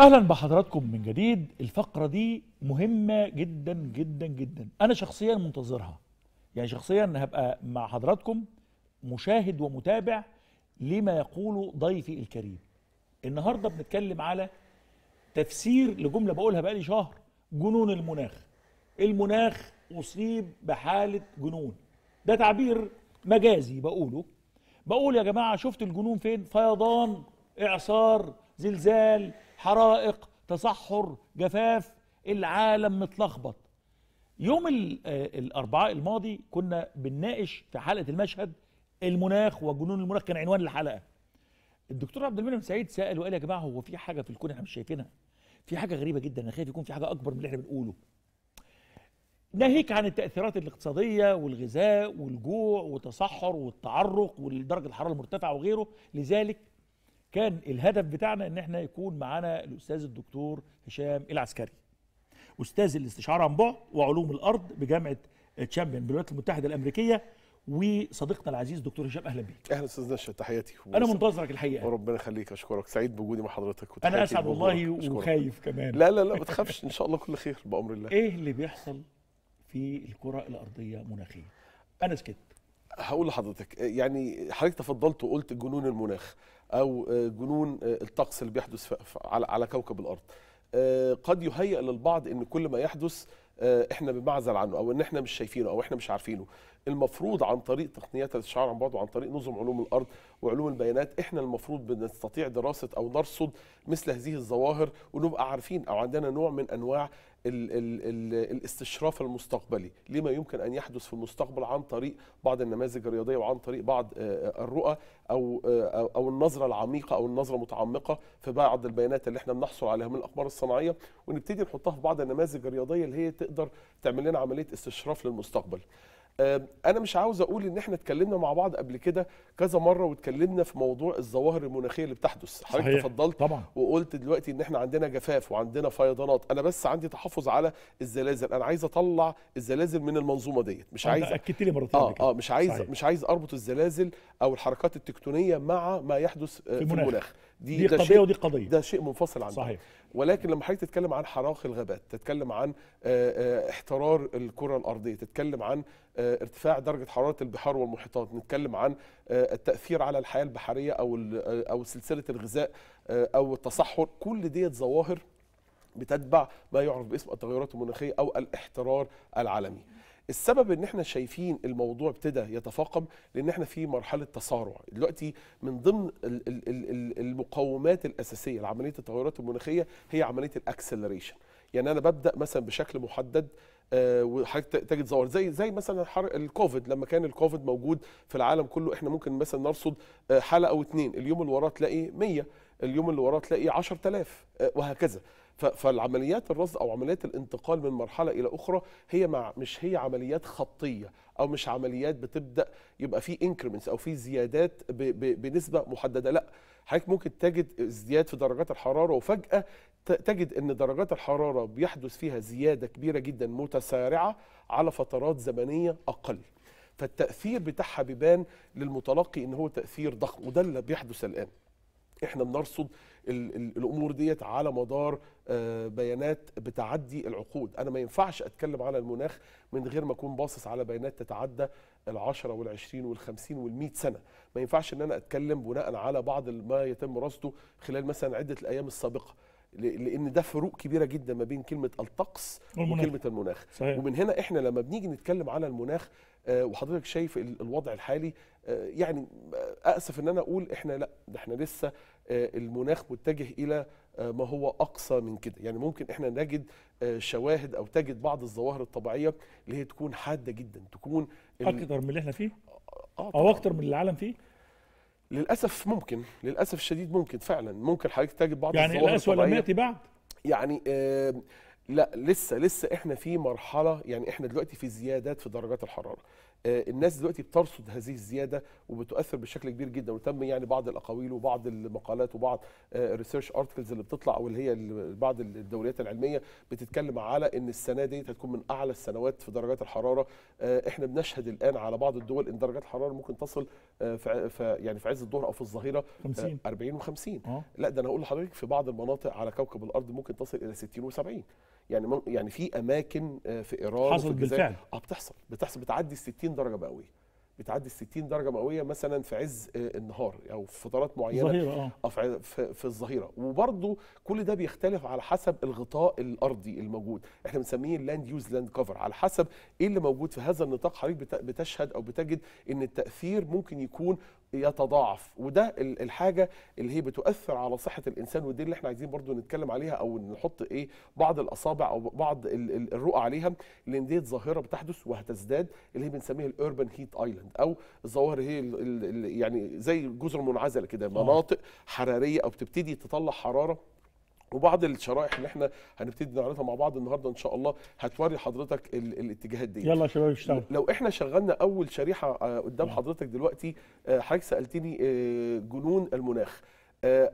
اهلا بحضراتكم من جديد الفقره دي مهمه جدا جدا جدا انا شخصيا منتظرها يعني شخصيا هبقى مع حضراتكم مشاهد ومتابع لما يقوله ضيفي الكريم النهارده بنتكلم على تفسير لجمله بقولها بقالي شهر جنون المناخ المناخ اصيب بحاله جنون ده تعبير مجازي بقوله بقول يا جماعه شفت الجنون فين فيضان اعصار زلزال حرائق تصحر جفاف العالم متلخبط يوم آه، الأربعاء الماضي كنا بنناقش في حلقة المشهد المناخ وجنون المناخ كان عنوان الحلقة الدكتور عبد المنعم سعيد سأل وقال يا جماعة هو في حاجة في الكون احنا مش شايفينها في حاجة غريبة جدا أنا خايف يكون في حاجة أكبر من اللي احنا بنقوله ناهيك عن التأثيرات الاقتصادية والغذاء والجوع والتصحر والتعرق ودرجة الحرارة المرتفعة وغيره لذلك كان الهدف بتاعنا ان احنا يكون معانا الاستاذ الدكتور هشام العسكري استاذ الاستشعار عن بعد وعلوم الارض بجامعه تشامبيون بالولايات المتحده الامريكيه وصديقنا العزيز دكتور هشام اهلا بيك اهلا استاذ نشا تحياتي انا منتظرك الحقيقه وربنا يخليك اشكرك سعيد بوجودي مع حضرتك انا اسعد والله وخايف كمان لا لا لا ما تخافش ان شاء الله كل خير بامر الله ايه اللي بيحصل في الكره الارضيه مناخيا انا سكت هقول لحضرتك يعني حضرتك تفضلت وقلت جنون المناخ او آه، جنون آه، الطقس اللي بيحدث على كوكب الارض آه، قد يهيئ للبعض ان كل ما يحدث احنا بمعزل عنه او ان احنا مش شايفينه او احنا مش عارفينه المفروض عن طريق تقنيات الاشعار عن بعد وعن طريق نظم علوم الارض وعلوم البيانات احنا المفروض بنستطيع دراسه او نرصد مثل هذه الظواهر ونبقى عارفين او عندنا نوع من انواع ال ال الـ الاستشراف المستقبلي لما يمكن ان يحدث في المستقبل عن طريق بعض النماذج الرياضيه وعن طريق بعض آه، آه، الرؤى او آه، او النظره العميقه او النظره المتعمقه في بعض البيانات اللي احنا بنحصل عليها من الاخبار الصناعيه ونبتدي نحطها في بعض النماذج الرياضيه اللي هي تقدر تعمل لنا عمليه استشراف للمستقبل. انا مش عاوز اقول ان احنا اتكلمنا مع بعض قبل كده كذا مره واتكلمنا في موضوع الظواهر المناخيه اللي بتحدث حضرتك اتفضلت طبعا وقلت دلوقتي ان احنا عندنا جفاف وعندنا فيضانات انا بس عندي تحفظ على الزلازل انا عايز اطلع الزلازل من المنظومه ديت مش عايز اكدت لي مرتين اه اه مش عايز صحيح. مش عايز اربط الزلازل او الحركات التكتونيه مع ما يحدث آه، في, في المناخ دي, دي قضيه ودي قضيه ده شيء منفصل عنه صحيح ولكن لما حضرتك تتكلم عن حراق الغابات تتكلم عن آه، آه، احترار الكره الارضيه تتكلم عن آه، ارتفاع درجه حراره البحار والمحيطات نتكلم عن التاثير على الحياه البحريه او او سلسله الغذاء او التصحر كل ديت ظواهر بتتبع ما يعرف باسم التغيرات المناخيه او الاحترار العالمي السبب ان احنا شايفين الموضوع ابتدى يتفاقم لان احنا في مرحله تصارع دلوقتي من ضمن المقومات الاساسيه لعمليه التغيرات المناخيه هي عمليه الاكسلريشن يعني انا ببدا مثلا بشكل محدد آه، وحضرتك تجد ظواهر زي زي مثلا الكوفيد لما كان الكوفيد موجود في العالم كله احنا ممكن مثلا نرصد حاله او اثنين اليوم اللي وراه تلاقي 100 اليوم اللي وراه تلاقي 10000 آه، وهكذا فالعمليات الرصد او عمليات الانتقال من مرحله الى اخرى هي مع مش هي عمليات خطيه او مش عمليات بتبدا يبقى في انكريمنتس او في زيادات بنسبه محدده لا حضرتك ممكن تجد ازدياد في درجات الحراره وفجاه تجد ان درجات الحراره بيحدث فيها زياده كبيره جدا متسارعه على فترات زمنيه اقل فالتاثير بتاعها بيبان للمتلقي ان هو تاثير ضخم وده اللي بيحدث الان احنا بنرصد الامور ديت على مدار آه، بيانات بتعدي العقود انا ما ينفعش اتكلم على المناخ من غير ما اكون باصص على بيانات تتعدى ال10 وال20 وال50 وال100 سنه ما ينفعش ان انا اتكلم بناء على بعض ما يتم رصده خلال مثلا عده الايام السابقه لان ده فروق كبيره جدا ما بين كلمه الطقس والمناخ. وكلمه المناخ صحيح. ومن هنا احنا لما بنيجي نتكلم على المناخ آه، وحضرتك شايف الوضع الحالي آه، يعني آه، اسف ان انا اقول احنا لا ده احنا لسه المناخ متجه الى ما هو اقصى من كده يعني ممكن احنا نجد شواهد او تجد بعض الظواهر الطبيعيه اللي هي تكون حاده جدا تكون اكتر من اللي احنا فيه آه او اكتر من اللي العالم فيه للاسف ممكن للاسف الشديد ممكن فعلا ممكن حضرتك تجد بعض يعني الظواهر الطبيعيه يعني الاسوء لم ياتي بعد يعني آه لا لسه لسه احنا في مرحله يعني احنا دلوقتي في زيادات في درجات الحراره آه، الناس دلوقتي بترصد هذه الزياده وبتؤثر بشكل كبير جدا وتم يعني بعض الاقاويل وبعض المقالات وبعض الريسيرش آه، ارتكلز اللي بتطلع او اللي هي بعض الدوريات العلميه بتتكلم على ان السنه دي هتكون من اعلى السنوات في درجات الحراره آه، احنا بنشهد الان على بعض الدول ان درجات الحراره ممكن تصل في يعني في عز الظهر او في الظهيره 50 40 و50 لا ده انا هقول لحضرتك في بعض المناطق على كوكب الارض ممكن تصل الى 60 و70 يعني يعني في اماكن آه، في ايران حصلت بالفعل اه بتحصل بتحصل بتعدي ال 60 درجه مئويه بتعدي ال 60 درجه مئويه مثلا في عز آه، النهار او في فترات معينه ظهيرة اه في, في الظهيره وبرده كل ده بيختلف على حسب الغطاء الارضي الموجود احنا بنسميه اللاند يوز لاند كفر على حسب ايه اللي موجود في هذا النطاق حضرتك بتشهد او بتجد ان التاثير ممكن يكون يتضاعف وده الحاجه اللي هي بتؤثر على صحه الانسان ودي اللي احنا عايزين برضو نتكلم عليها او نحط ايه بعض الاصابع او بعض الرؤى عليها لان دي ظاهره بتحدث وهتزداد اللي هي بنسميها الاوربن هيت ايلاند او الظواهر هي الـ الـ يعني زي الجزر المنعزله كده آه. مناطق حراريه او بتبتدي تطلع حراره وبعض الشرائح اللي احنا هنبتدي نعرضها مع بعض النهارده ان شاء الله هتوري حضرتك الاتجاهات دي يلا يا شباب اشتغل لو احنا شغلنا اول شريحه آه، قدام حضرتك دلوقتي آه، حضرتك سالتني آه، جنون المناخ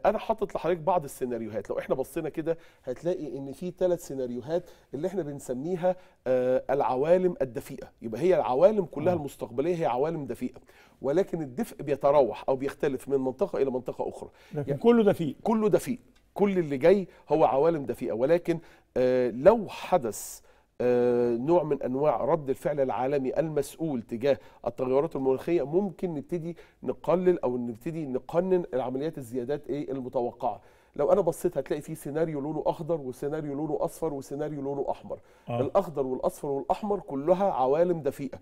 انا حاطط لحضرتك بعض السيناريوهات لو احنا بصينا كده هتلاقي ان في ثلاث سيناريوهات اللي احنا بنسميها العوالم الدفيئه يبقى هي العوالم كلها المستقبليه هي عوالم دفيئه ولكن الدفء بيتراوح او بيختلف من منطقه الى منطقه اخرى لكن يعني كله دفيء كله دفيء كل اللي جاي هو عوالم دفيئه ولكن آه، لو حدث آه، نوع من انواع رد الفعل العالمي المسؤول تجاه التغيرات المناخيه ممكن نبتدي نقلل او نبتدي نقنن العمليات الزيادات ايه المتوقعه لو انا بصيت هتلاقي في سيناريو لونه اخضر وسيناريو لونه اصفر وسيناريو لونه احمر آه. الاخضر والاصفر والاحمر كلها عوالم دفيئه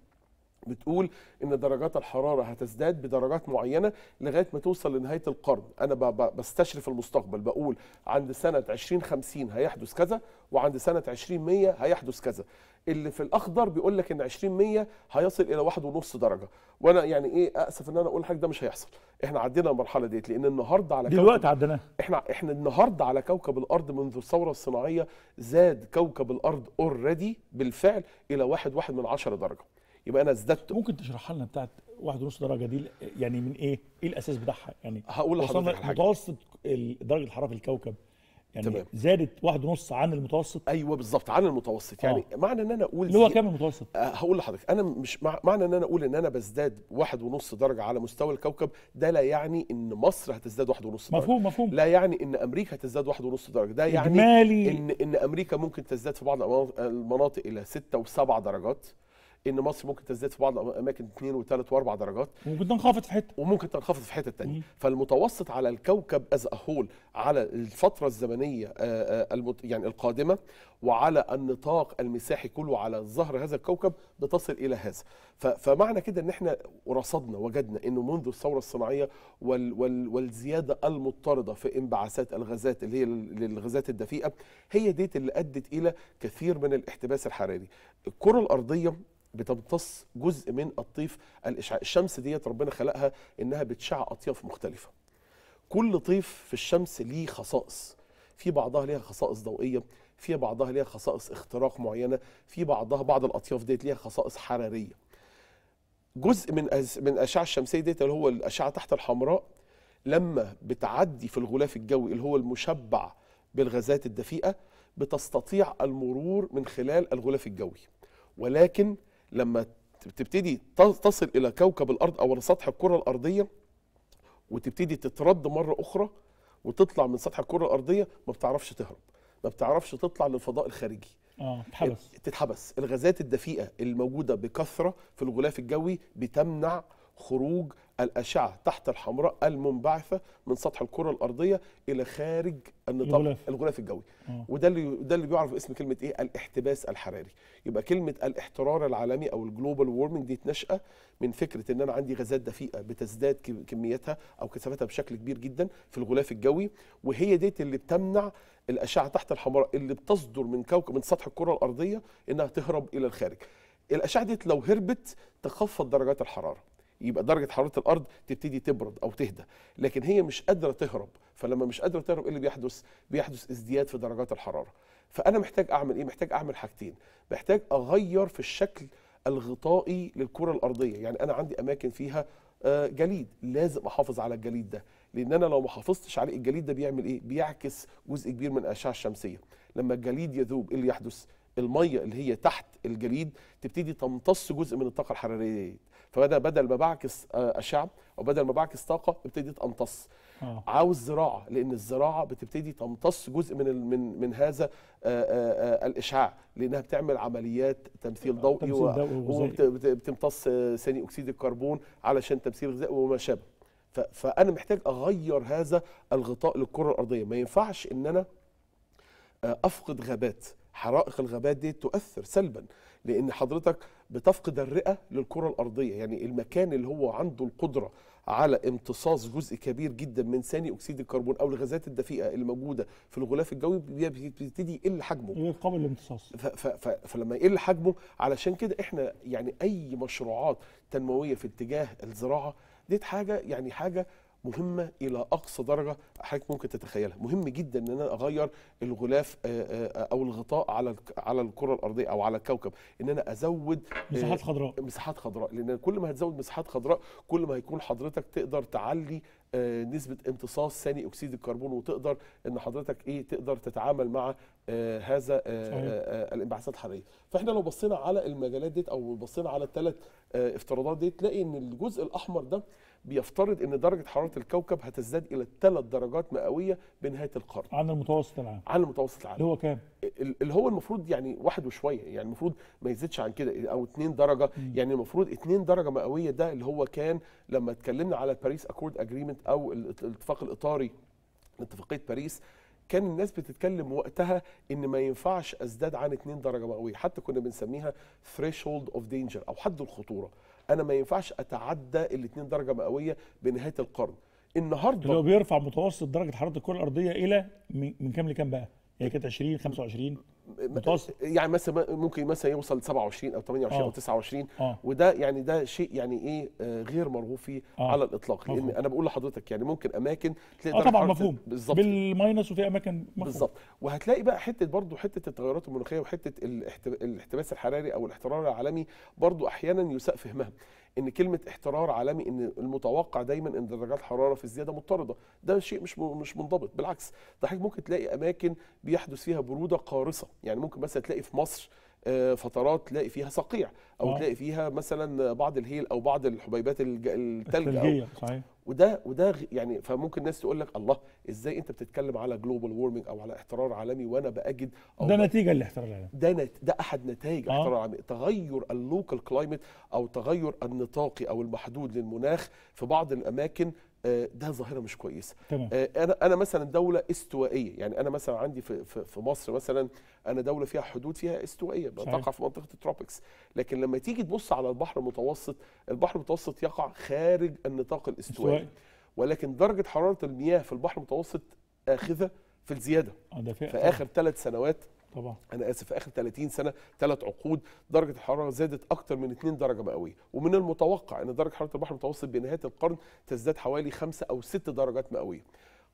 بتقول ان درجات الحراره هتزداد بدرجات معينه لغايه ما توصل لنهايه القرن انا بستشرف المستقبل بقول عند سنه 2050 هيحدث كذا وعند سنه 2100 هيحدث كذا اللي في الاخضر بيقول لك ان 2100 هيصل الى واحد ونص درجه وانا يعني ايه اسف ان انا اقول حاجه ده مش هيحصل احنا عدينا المرحله ديت لان النهارده على دلوقتي عديناها احنا احنا النهارده على كوكب الارض منذ الثوره الصناعيه زاد كوكب الارض اوريدي بالفعل الى واحد واحد من عشرة درجه يبقى انا ازددت ممكن تشرحها لنا بتاعت واحد ونص درجه دي يعني من ايه ايه الاساس بتاعها يعني هقول لحضرتك متوسط درجه حراره في الكوكب يعني تمام. زادت واحد ونص عن المتوسط ايوه بالظبط عن المتوسط يعني آه. معنى ان انا اقول اللي هو كام المتوسط آه، هقول لحضرتك انا مش معنى ان انا اقول ان انا بزداد واحد ونص درجه على مستوى الكوكب ده لا يعني ان مصر هتزداد واحد ونص درجه مفهوم مفهوم لا يعني ان امريكا هتزداد واحد ونص درجه ده يعني إجمالي. ان ان امريكا ممكن تزداد في بعض المناطق الى ستة وسبع درجات ان مصر ممكن تزداد في بعض الاماكن 2 و3 و4 درجات وممكن تنخفض في حته وممكن تنخفض في حته ثانيه فالمتوسط على الكوكب از اهول على الفتره الزمنيه آه، آه، المت... يعني القادمه وعلى النطاق المساحي كله على ظهر هذا الكوكب بتصل الى هذا ف... فمعنى كده ان احنا رصدنا وجدنا انه منذ الثوره الصناعيه وال... وال... والزياده المضطرده في انبعاثات الغازات اللي هي للغازات الدفيئه هي ديت اللي ادت الى كثير من الاحتباس الحراري الكره الارضيه بتمتص جزء من الطيف الاشعاع الشمس ديت ربنا خلقها انها بتشع اطياف مختلفه كل طيف في الشمس ليه خصائص في بعضها ليها خصائص ضوئيه في بعضها ليها خصائص اختراق معينه في بعضها بعض الاطياف ديت ليها خصائص حراريه جزء من من الاشعه الشمسيه ديت اللي هو الاشعه تحت الحمراء لما بتعدي في الغلاف الجوي اللي هو المشبع بالغازات الدفيئه بتستطيع المرور من خلال الغلاف الجوي ولكن لما تبتدي تصل الى كوكب الارض او سطح الكره الارضيه وتبتدي تترد مره اخرى وتطلع من سطح الكره الارضيه ما بتعرفش تهرب ما بتعرفش تطلع للفضاء الخارجي اه تتحبس تتحبس الغازات الدفيئه الموجوده بكثره في الغلاف الجوي بتمنع خروج الأشعة تحت الحمراء المنبعثة من سطح الكرة الأرضية إلى خارج النطاق الغلاف, الغلاف الجوي أوه. وده اللي ده اللي بيعرف باسم كلمة إيه الاحتباس الحراري يبقى كلمة الاحترار العالمي أو الجلوبال وورمنج دي نشأة من فكرة إن أنا عندي غازات دفيئة بتزداد كميتها أو كثافتها بشكل كبير جدا في الغلاف الجوي وهي ديت اللي بتمنع الأشعة تحت الحمراء اللي بتصدر من كوكب من سطح الكرة الأرضية إنها تهرب إلى الخارج الأشعة ديت لو هربت تخفض درجات الحرارة يبقى درجه حراره الارض تبتدي تبرد او تهدى لكن هي مش قادره تهرب فلما مش قادره تهرب ايه اللي بيحدث بيحدث ازدياد في درجات الحراره فانا محتاج اعمل ايه محتاج اعمل حاجتين محتاج اغير في الشكل الغطائي للكره الارضيه يعني انا عندي اماكن فيها آه، جليد لازم احافظ على الجليد ده لان انا لو ما حافظتش عليه الجليد ده بيعمل ايه بيعكس جزء كبير من الاشعه الشمسيه لما الجليد يذوب ايه اللي يحدث الميه اللي هي تحت الجليد تبتدي تمتص جزء من الطاقه الحراريه دي فبدل بدل ما بعكس اشعه آه، او بدل ما بعكس طاقه ابتديت امتص أوه. عاوز زراعه لان الزراعه بتبتدي تمتص جزء من من من هذا آآ آه، آآ آه، الاشعاع لانها بتعمل عمليات تمثيل ضوئي وبتمتص ثاني اكسيد الكربون علشان تمثيل غذاء وما شابه فانا محتاج اغير هذا الغطاء للكره الارضيه ما ينفعش ان انا افقد غابات حرائق الغابات دي تؤثر سلبا لان حضرتك بتفقد الرئه للكره الارضيه يعني المكان اللي هو عنده القدره على امتصاص جزء كبير جدا من ثاني اكسيد الكربون او الغازات الدفيئه اللي موجوده في الغلاف الجوي بيبتدي يقل حجمه غير قابل للامتصاص فلما يقل حجمه علشان كده احنا يعني اي مشروعات تنمويه في اتجاه الزراعه ديت حاجه يعني حاجه مهمه الى اقصى درجه حضرتك ممكن تتخيلها مهم جدا ان انا اغير الغلاف آه، آه، او الغطاء على على الكره الارضيه او على الكوكب ان انا ازود آه، مساحات خضراء مساحات خضراء لان كل ما هتزود مساحات خضراء كل ما هيكون حضرتك تقدر تعلي نسبه امتصاص ثاني اكسيد الكربون وتقدر ان حضرتك ايه تقدر تتعامل مع هذا صحيح. الانبعاثات الحراريه فاحنا لو بصينا على المجالات ديت او بصينا على الثلاث افتراضات ديت تلاقي ان الجزء الاحمر ده بيفترض ان درجه حراره الكوكب هتزداد الى ثلاث درجات مئويه بنهايه القرن عن المتوسط العام عن المتوسط العام اللي هو كام اللي هو المفروض يعني واحد وشويه يعني المفروض ما يزيدش عن كده او 2 درجه م. يعني المفروض 2 درجه مئويه ده اللي هو كان لما اتكلمنا على باريس اكورد اجريمنت او الاتفاق الاطاري اتفاقيه باريس كان الناس بتتكلم وقتها ان ما ينفعش ازداد عن 2 درجه مئويه حتى كنا بنسميها threshold اوف دينجر او حد الخطوره انا ما ينفعش اتعدى ال 2 درجه مئويه بنهايه القرن النهارده اللي هو بيرفع متوسط درجه حراره الكره الارضيه الى من كام لكام بقى؟ هي يعني كانت 20 25 يعني مثلا ممكن مثلا يوصل 27 او 28 أوه. او 29 آه. أوه. وده يعني ده شيء يعني ايه آه، غير مرغوب فيه آه. على الاطلاق مفهوم. لان انا بقول لحضرتك يعني ممكن اماكن تلاقي اه طبعا مفهوم بالظبط بالماينس وفي اماكن بالظبط وهتلاقي بقى حته برضه حته التغيرات المناخيه وحته الاحتباس الحراري او الاحترار العالمي برضه احيانا يساء فهمها ان كلمه احترار عالمي ان المتوقع دايما ان درجات الحراره في الزياده مضطرده ده شيء مش مش منضبط بالعكس ده ممكن تلاقي اماكن بيحدث فيها بروده قارصه يعني ممكن مثلا تلاقي في مصر آه، فترات تلاقي فيها صقيع او آه. تلاقي فيها مثلا بعض الهيل او بعض الحبيبات الثلج صحيح وده وده يعني فممكن الناس تقول لك الله ازاي انت بتتكلم على جلوبال وورمنج او على احترار عالمي وانا باجد أو ده نتيجه للاحترار العالمي ده نت ده احد نتائج آه. احترار عالمي تغير اللوكال كلايمت او تغير النطاقي او المحدود للمناخ في بعض الاماكن آه، ده ظاهره مش كويسه تمام. آه، انا انا مثلا دوله استوائيه يعني انا مثلا عندي في في مصر مثلا انا دوله فيها حدود فيها استوائيه بتقع في منطقه التروبكس لكن لما تيجي تبص على البحر المتوسط البحر المتوسط يقع خارج النطاق الاستوائي ولكن درجه حراره المياه في البحر المتوسط اخذه في الزياده آه، في اخر ثلاث سنوات طبعا انا اسف اخر 30 سنه ثلاث عقود درجه الحراره زادت اكثر من 2 درجه مئويه ومن المتوقع ان درجه حراره البحر المتوسط بنهايه القرن تزداد حوالي 5 او 6 درجات مئويه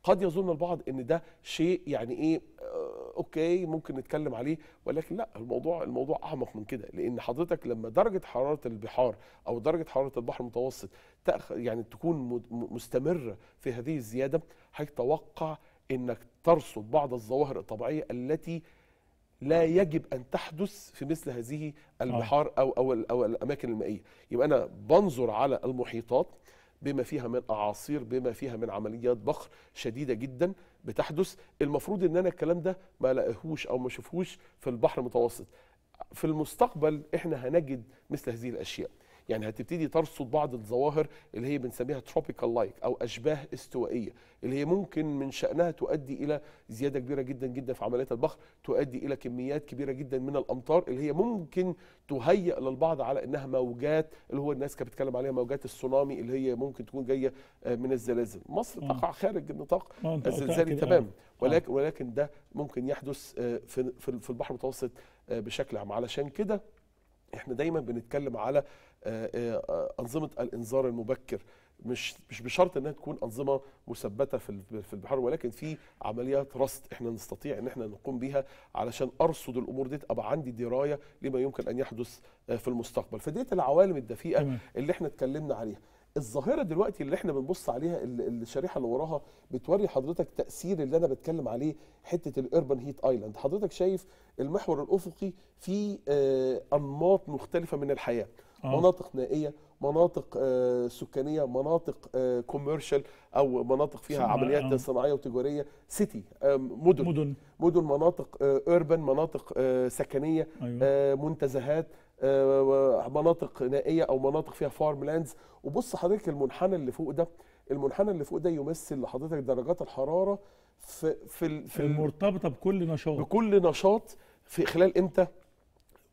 قد يظن البعض ان ده شيء يعني ايه آه، اوكي ممكن نتكلم عليه ولكن لا الموضوع الموضوع اعمق من كده لان حضرتك لما درجه حراره البحار او درجه حراره البحر المتوسط يعني تكون مستمره في هذه الزياده هيتوقع انك ترصد بعض الظواهر الطبيعيه التي لا يجب ان تحدث في مثل هذه البحار آه. او او او الاماكن المائيه يبقى انا بنظر على المحيطات بما فيها من اعاصير بما فيها من عمليات بخر شديده جدا بتحدث المفروض ان انا الكلام ده ما لاقيهوش او ما اشوفهوش في البحر المتوسط في المستقبل احنا هنجد مثل هذه الاشياء يعني هتبتدي ترصد بعض الظواهر اللي هي بنسميها تروبيكال لايك او اشباه استوائيه اللي هي ممكن من شانها تؤدي الى زياده كبيره جدا جدا في عمليات البحر تؤدي الى كميات كبيره جدا من الامطار اللي هي ممكن تهيئ للبعض على انها موجات اللي هو الناس كانت بتتكلم عليها موجات السونامي اللي هي ممكن تكون جايه آه، من الزلازل مصر تقع خارج النطاق آه، الزلزالي تماما آه. ولكن ولكن ده ممكن يحدث في البحر المتوسط بشكل عام علشان كده احنا دايما بنتكلم على آه، آه، انظمه الانذار المبكر مش مش بشرط انها تكون انظمه مثبته في في البحار ولكن في عمليات رصد احنا نستطيع ان احنا نقوم بها علشان ارصد الامور دي ابقى عندي درايه لما يمكن ان يحدث آه، في المستقبل فديت العوالم الدفيئه اللي احنا اتكلمنا عليها الظاهره دلوقتي اللي احنا بنبص عليها الشريحه اللي وراها بتوري حضرتك تاثير اللي انا بتكلم عليه حته الاربن هيت ايلاند حضرتك شايف المحور الافقي فيه انماط مختلفه من الحياه أوه. مناطق نائيه مناطق آه، سكانيه مناطق كوميرشال آه، او مناطق فيها عمليات أوه. صناعيه وتجاريه سيتي آه، مدن مدن, مدن مناطق اوربن مناطق سكنيه أيوة. منتزهات مناطق نائيه او مناطق فيها فارم لاندز وبص حضرتك المنحنى اللي فوق ده المنحنى اللي فوق ده يمثل لحضرتك درجات الحراره في في, في المرتبطه بكل نشاط بكل نشاط في خلال امتى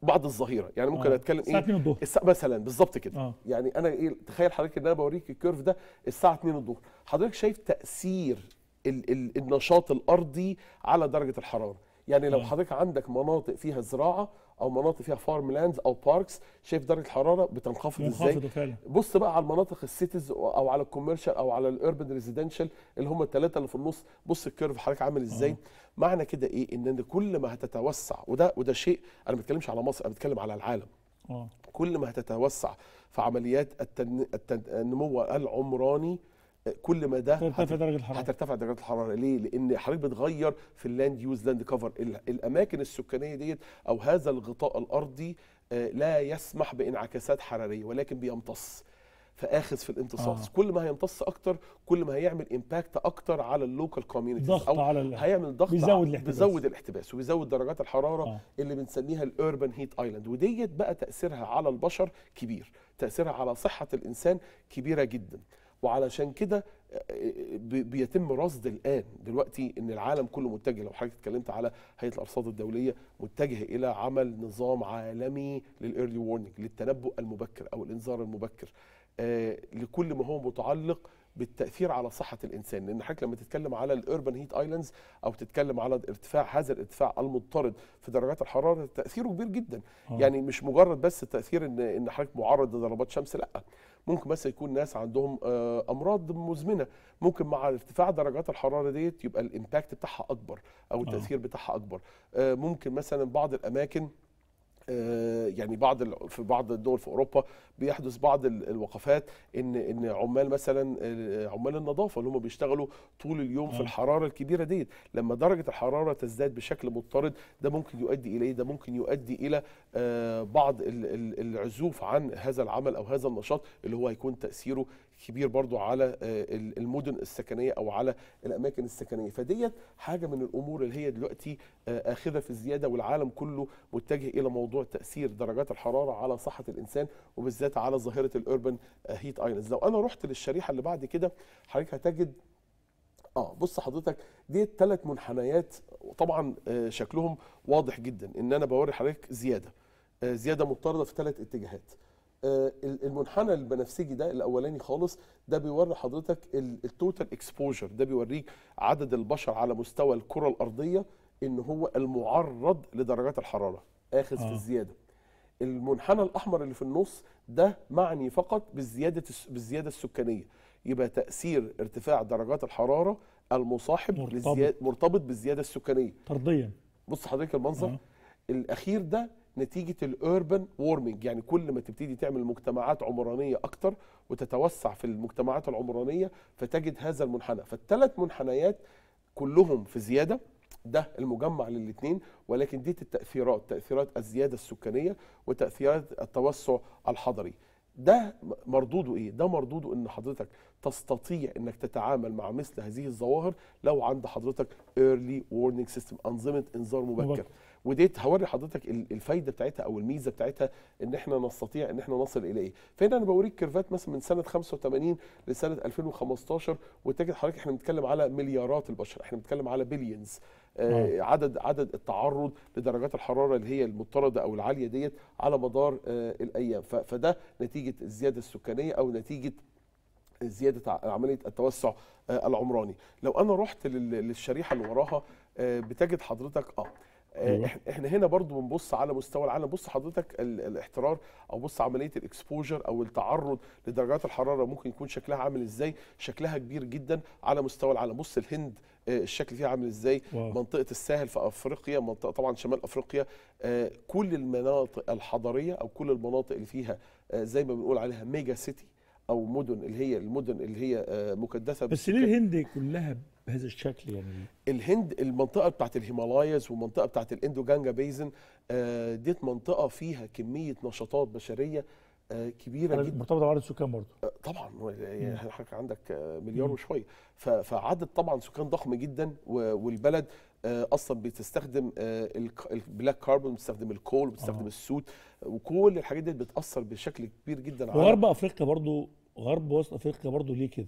بعض الظهيره يعني ممكن آه. اتكلم إيه؟ الساعه 2 الظهر مثلا بالظبط كده آه. يعني انا ايه تخيل حضرتك ان انا بوريك الكيرف ده الساعه 2 الظهر حضرتك شايف تاثير ال ال النشاط الارضي على درجه الحراره يعني لو حضرتك عندك مناطق فيها زراعه او مناطق فيها فارم لاندز او باركس شايف درجه الحراره بتنخفض ازاي فعلا. بص بقى على المناطق السيتيز او على الكوميرشال او على الاربن ريزيدنشال اللي هم الثلاثه اللي في النص بص الكيرف حضرتك عامل ازاي آه. معنى كده ايه ان كل ما هتتوسع وده وده شيء انا ما بتكلمش على مصر انا بتكلم على العالم آه. كل ما هتتوسع في عمليات التن... التن... النمو العمراني كل ما ده هترتفع درجه الحراره هترتفع درجه الحراره ليه؟ لان حضرتك بتغير في اللاند يوز لاند كفر الاماكن السكانيه ديت او هذا الغطاء الارضي آه، لا يسمح بانعكاسات حراريه ولكن بيمتص فاخذ في الامتصاص آه. كل ما هيمتص اكتر كل ما هيعمل امباكت اكتر على اللوكال كوميونيتيز او على هيعمل ضغط بيزود الاحتباس بيزود الاحتباس وبيزود درجات الحراره آه. اللي بنسميها الاوربن هيت ايلاند وديت بقى تاثيرها على البشر كبير تاثيرها على صحه الانسان كبيره جدا وعلشان كده آه، آه، آه، بيتم رصد الان دلوقتي ان العالم كله متجه لو حضرتك اتكلمت على هيئه الارصاد الدوليه متجه الى عمل نظام عالمي للايرلي وورنينج للتنبؤ المبكر او الانذار المبكر لكل ما هو متعلق بالتاثير على صحه الانسان لان حضرتك لما تتكلم على الاوربن هيت ايلاندز او تتكلم على ارتفاع هذا الارتفاع المضطرد في درجات الحراره تاثيره كبير جدا أوه. يعني مش مجرد بس تاثير ان ان حضرتك معرض لضربات شمس لا ممكن بس يكون ناس عندهم آه، امراض مزمنه ممكن مع ارتفاع درجات الحراره ديت يبقى الامباكت بتاعها اكبر او آه. التاثير بتاعها اكبر آه، ممكن مثلا بعض الاماكن آه، يعني بعض في بعض الدول في اوروبا بيحدث بعض الوقفات ان ان عمال مثلا عمال النظافه اللي هم بيشتغلوا طول اليوم في الحراره الكبيره ديت لما درجه الحراره تزداد بشكل مضطرد ده ممكن يؤدي الى إيه؟ ده ممكن يؤدي الى آه، بعض العزوف عن هذا العمل او هذا النشاط اللي هو هيكون تاثيره كبير برضو على آه، المدن السكنيه او على الاماكن السكنيه فديت حاجه من الامور اللي هي دلوقتي آه، اخذه في الزياده والعالم كله متجه الى موضوع تاثير درجات الحراره على صحه الانسان وبالذات على ظاهره الاوربن هيت ايلاندز لو انا رحت للشريحه اللي بعد كده حضرتك هتجد اه بص حضرتك دي ثلاث منحنيات طبعا آه، شكلهم واضح جدا ان انا بوري حضرتك زياده زياده مضطرده في ثلاث اتجاهات آه، المنحنى البنفسجي ده الاولاني خالص ده بيوري حضرتك التوتال اكسبوجر ده بيوريك عدد البشر على مستوى الكره الارضيه ان هو المعرض لدرجات الحراره اخذ آه. في الزياده المنحنى الاحمر اللي في النص ده معني فقط بالزياده بالزياده السكانيه يبقى تاثير ارتفاع درجات الحراره المصاحب مرتبط, مرتبط بالزياده السكانيه طرديا بص حضرتك المنظر آه. الاخير ده نتيجه الاوربن وورمنج يعني كل ما تبتدي تعمل مجتمعات عمرانيه اكتر وتتوسع في المجتمعات العمرانيه فتجد هذا المنحنى فالثلاث منحنيات كلهم في زياده ده المجمع للاثنين ولكن دي التاثيرات تاثيرات الزياده السكانيه وتاثيرات التوسع الحضري ده مردوده ايه ده مردوده ان حضرتك تستطيع انك تتعامل مع مثل هذه الظواهر لو عند حضرتك early warning system انظمه انذار مبكر وديت هوري حضرتك الفايده بتاعتها او الميزه بتاعتها ان احنا نستطيع ان احنا نصل الى ايه فهنا انا بوريك كيرفات مثلا من سنه 85 لسنه 2015 وتجد حضرتك احنا بنتكلم على مليارات البشر احنا بنتكلم على بليونز آه،, آه عدد عدد التعرض لدرجات الحراره اللي هي المضطرده او العاليه ديت على مدار آه الايام فده نتيجه الزياده السكانيه او نتيجه زياده عمليه التوسع آه، العمراني لو انا رحت للشريحه اللي وراها آه، بتجد حضرتك اه احنا هنا برضو بنبص على مستوى العالم بص حضرتك الاحترار او بص عمليه الاكسبوجر او التعرض لدرجات الحراره ممكن يكون شكلها عامل ازاي شكلها كبير جدا على مستوى العالم بص الهند آه، الشكل فيها عامل ازاي واو. منطقه الساحل في افريقيا منطقه طبعا شمال افريقيا آه، كل المناطق الحضريه او كل المناطق اللي فيها آه، زي ما بنقول عليها ميجا سيتي او مدن اللي هي المدن اللي هي مكدسه بس ليه الهند كلها بهذا الشكل يعني الهند المنطقه بتاعت الهيمالايز والمنطقه بتاعت الاندوجانجا بيزن آه، ديت منطقه فيها كميه نشاطات بشريه آه، كبيره جدا مرتبطه بعدد السكان برضه آه، طبعا يعني حضرتك عندك مليار وشويه فعدد طبعا سكان ضخم جدا والبلد اصلا بتستخدم البلاك كاربون بتستخدم الكول بتستخدم آه. السوت وكل الحاجات دي بتاثر بشكل كبير جدا على غرب افريقيا برضه غرب وسط افريقيا برضه ليه كده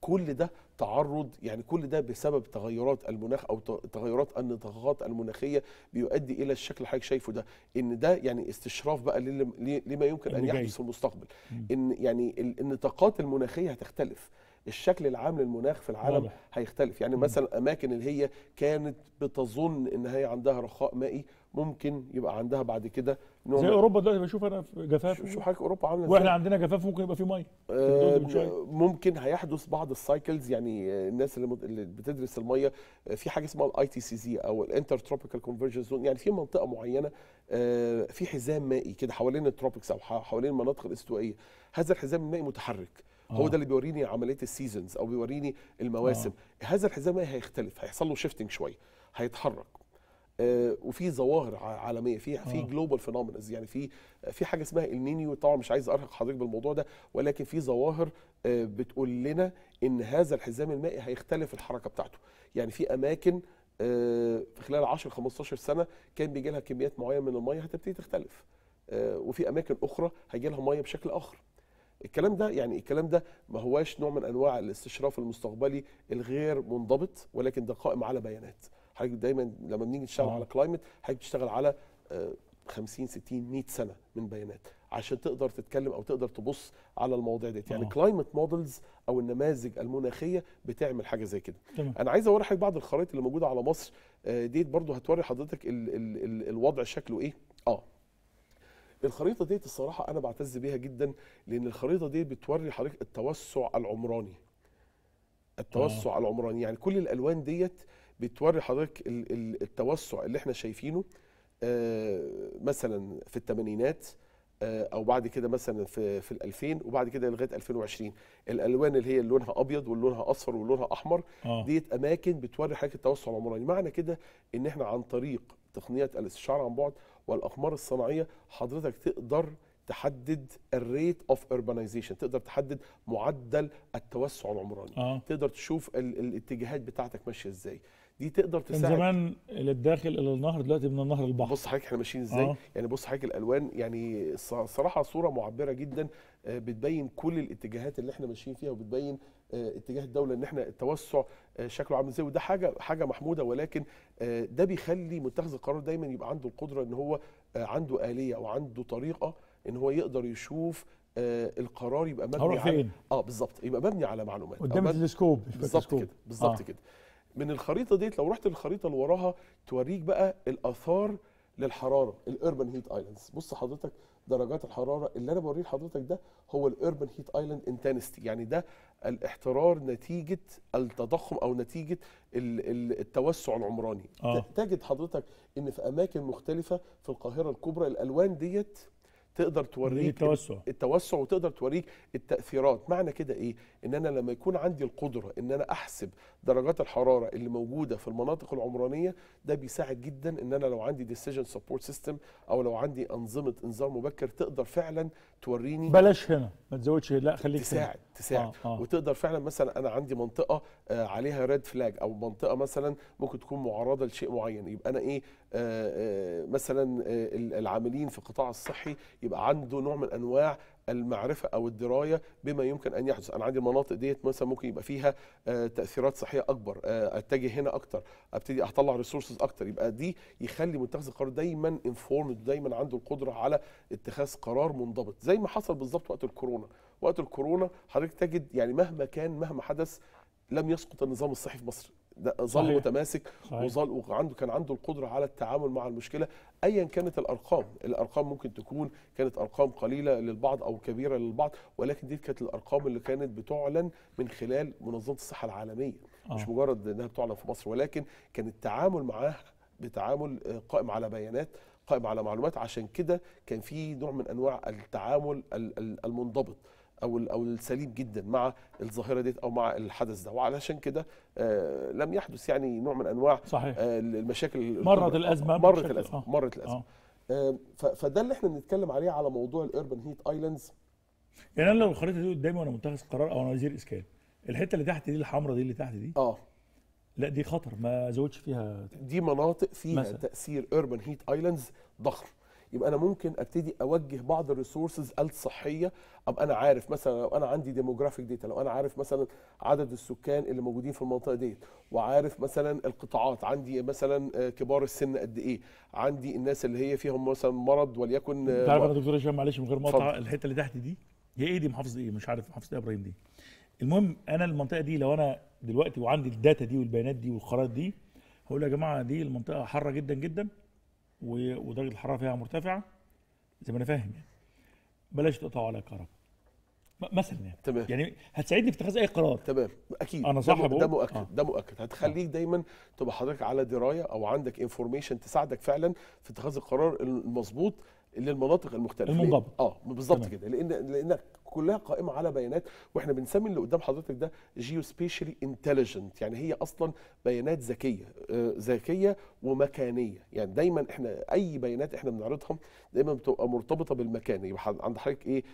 كل ده تعرض يعني كل ده بسبب تغيرات المناخ او تغيرات النطاقات المناخيه بيؤدي الى الشكل اللي حضرتك شايفه ده ان ده يعني استشراف بقى لما يمكن ان يحدث في المستقبل ان يعني النطاقات المناخيه هتختلف الشكل العام للمناخ في العالم واضح. هيختلف يعني مثلا اماكن اللي هي كانت بتظن ان هي عندها رخاء مائي ممكن يبقى عندها بعد كده زي اوروبا دلوقتي بشوف انا جفاف شوف حضرتك اوروبا عامله ازاي واحنا عندنا جفاف ممكن يبقى فيه ميه آه ممكن هيحدث بعض السايكلز يعني الناس اللي, مد... اللي بتدرس الميه آه، في حاجه اسمها الاي تي سي زي او الانتر تروبيكال كونفرجن زون يعني في منطقه معينه آه، في حزام مائي كده حوالين التروبكس او حوالين المناطق الاستوائيه هذا الحزام المائي متحرك آه. هو ده اللي بيوريني عمليه السيزونز او بيوريني المواسم آه. هذا الحزام المائي هيختلف هيحصل له شيفتنج شويه هيتحرك آه، وفي ظواهر عالميه في في جلوبال آه. فينومينز يعني في في حاجه اسمها النينيو طبعا مش عايز ارهق حضرتك بالموضوع ده ولكن في ظواهر آه، بتقول لنا ان هذا الحزام المائي هيختلف الحركه بتاعته يعني في اماكن في خلال 10 15 سنه كان بيجي لها كميات معينه من الميه هتبتدي تختلف وفي اماكن اخرى هيجي لها ميه بشكل اخر الكلام ده يعني الكلام ده ما هواش نوع من انواع الاستشراف المستقبلي الغير منضبط ولكن ده قائم على بيانات حضرتك دايما لما بنيجي نشتغل آه. على كلايمت حضرتك بتشتغل على 50 60 100 سنه من بيانات عشان تقدر تتكلم او تقدر تبص على المواضيع ديت يعني كلايمت آه. مودلز او النماذج المناخيه بتعمل حاجه زي كده تمام. انا عايز اوري حضرتك بعض الخرائط اللي موجوده على مصر آه، ديت برضو هتوري حضرتك ال ال ال الوضع شكله ايه اه الخريطه ديت الصراحه انا بعتز بيها جدا لان الخريطه ديت بتوري حضرتك التوسع العمراني التوسع آه. العمراني يعني كل الالوان ديت بتوري حضرتك التوسع اللي احنا شايفينه آه، مثلا في الثمانينات آه، او بعد كده مثلا في في ال2000 وبعد كده لغايه 2020 الالوان اللي هي لونها ابيض ولونها اصفر ولونها احمر آه. ديت اماكن بتوري حضرتك التوسع العمراني معنى كده ان احنا عن طريق تقنيات الاستشعار عن بعد والاقمار الصناعيه حضرتك تقدر تحدد الريت اوف اربانيزيشن تقدر تحدد معدل التوسع العمراني آه. تقدر تشوف الاتجاهات بتاعتك ماشيه ازاي دي تقدر تساعد من زمان للداخل الى النهر دلوقتي من النهر للبحر بص حضرتك احنا ماشيين ازاي آه. يعني بص حضرتك الالوان يعني صراحه صوره معبره جدا آه، بتبين كل الاتجاهات اللي احنا ماشيين فيها وبتبين آه، اتجاه الدوله ان احنا التوسع آه، شكله عامل ازاي وده حاجه حاجه محموده ولكن ده بيخلي متخذ القرار دايما يبقى عنده القدره ان هو عنده اليه او عنده طريقه ان هو يقدر يشوف آه القرار يبقى مبني على فين؟ اه بالظبط يبقى مبني على معلومات قدام التلسكوب بالظبط كده بالظبط آه. كده من الخريطه ديت لو رحت للخريطه اللي وراها توريك بقى الاثار للحراره الاربن هيت ايلاندز بص حضرتك درجات الحراره اللي انا بوريه لحضرتك ده هو الاربن هيت ايلاند انتنستي يعني ده الاحترار نتيجه التضخم او نتيجه التوسع العمراني آه. تجد حضرتك ان في اماكن مختلفه في القاهره الكبرى الالوان ديت تقدر توريك التوسع التوسع وتقدر توريك التاثيرات معنى كده ايه ان انا لما يكون عندي القدره ان انا احسب درجات الحراره اللي موجوده في المناطق العمرانيه ده بيساعد جدا ان انا لو عندي ديسيجن سبورت سيستم او لو عندي انظمه انذار مبكر تقدر فعلا توريني بلاش هنا ما تزودش لا خليك تساعد هنا. تساعد آه آه. وتقدر فعلا مثلا انا عندي منطقه آه عليها ريد فلاج او منطقه مثلا ممكن تكون معرضه لشيء معين يبقى انا ايه آه آه مثلا آه العاملين في القطاع الصحي يبقى عنده نوع من انواع المعرفه او الدرايه بما يمكن ان يحدث انا عندي المناطق ديت مثلا ممكن يبقى فيها آه، تاثيرات صحيه اكبر آه، اتجه هنا اكتر ابتدي اطلع ريسورسز اكتر يبقى دي يخلي متخذ القرار دايما انفورمد دايما عنده القدره على اتخاذ قرار منضبط زي ما حصل بالظبط وقت الكورونا وقت الكورونا حضرتك تجد يعني مهما كان مهما حدث لم يسقط النظام الصحي في مصر ظل متماسك وظل وعنده كان عنده القدره على التعامل مع المشكله ايا كانت الارقام الارقام ممكن تكون كانت ارقام قليله للبعض او كبيره للبعض ولكن دي كانت الارقام اللي كانت بتعلن من خلال منظمه الصحه العالميه آه. مش مجرد انها بتعلن في مصر ولكن كان التعامل معاها بتعامل آه، قائم على بيانات قائم على معلومات عشان كده كان في نوع من انواع التعامل المنضبط او او السليم جدا مع الظاهره ديت او مع الحدث ده وعلشان كده آه لم يحدث يعني نوع من انواع صحيح. آه المشاكل مرت الازمه مرت الازمه آه. مرت الازمه آه. آه فده اللي احنا بنتكلم عليه على موضوع الايربن هيت ايلاندز يعني انا لو الخريطه دي قدامي وانا متخذ قرار او انا وزير اسكان الحته اللي تحت دي الحمراء دي اللي تحت دي اه لا دي خطر ما زودش فيها دي مناطق فيها مثلا. تاثير اربن هيت ايلاندز ضخم يبقى انا ممكن ابتدي اوجه بعض الريسورسز الصحيه ابقى انا عارف مثلا لو انا عندي ديموغرافيك داتا لو انا عارف مثلا عدد السكان اللي موجودين في المنطقه ديت وعارف مثلا القطاعات عندي مثلا آه، كبار السن قد ايه عندي الناس اللي هي فيهم مثلا مرض وليكن آه، تعرف انا دكتور هشام معلش من غير مقاطعه الحته اللي تحت دي هي ايه دي محافظه ايه مش عارف محافظه ايه ابراهيم دي المهم انا المنطقه دي لو انا دلوقتي وعندي الداتا دي والبيانات دي والخرائط دي هقول يا جماعه دي المنطقه حاره جدا جدا ودرجه الحراره فيها مرتفعه زي ما انا فاهم يعني بلاش تقطعوا عليا كهرباء مثلا يعني تمام يعني هتساعدني في اتخاذ اي قرار تمام اكيد انا صح ده, ده مؤكد آه. ده مؤكد هتخليك آه. دايما تبقى حضرتك على درايه او عندك انفورميشن تساعدك فعلا في اتخاذ القرار المظبوط للمناطق المختلفه المنضبط اه بالظبط كده لان لان كلها قائمه على بيانات واحنا بنسمي اللي قدام حضرتك ده جيو سبيشالي انتليجنت يعني هي اصلا بيانات ذكيه آه، ذكيه ومكانيه يعني دايما احنا اي بيانات احنا بنعرضها دايما بتبقى مرتبطه بالمكان يبقى عند حضرتك ايه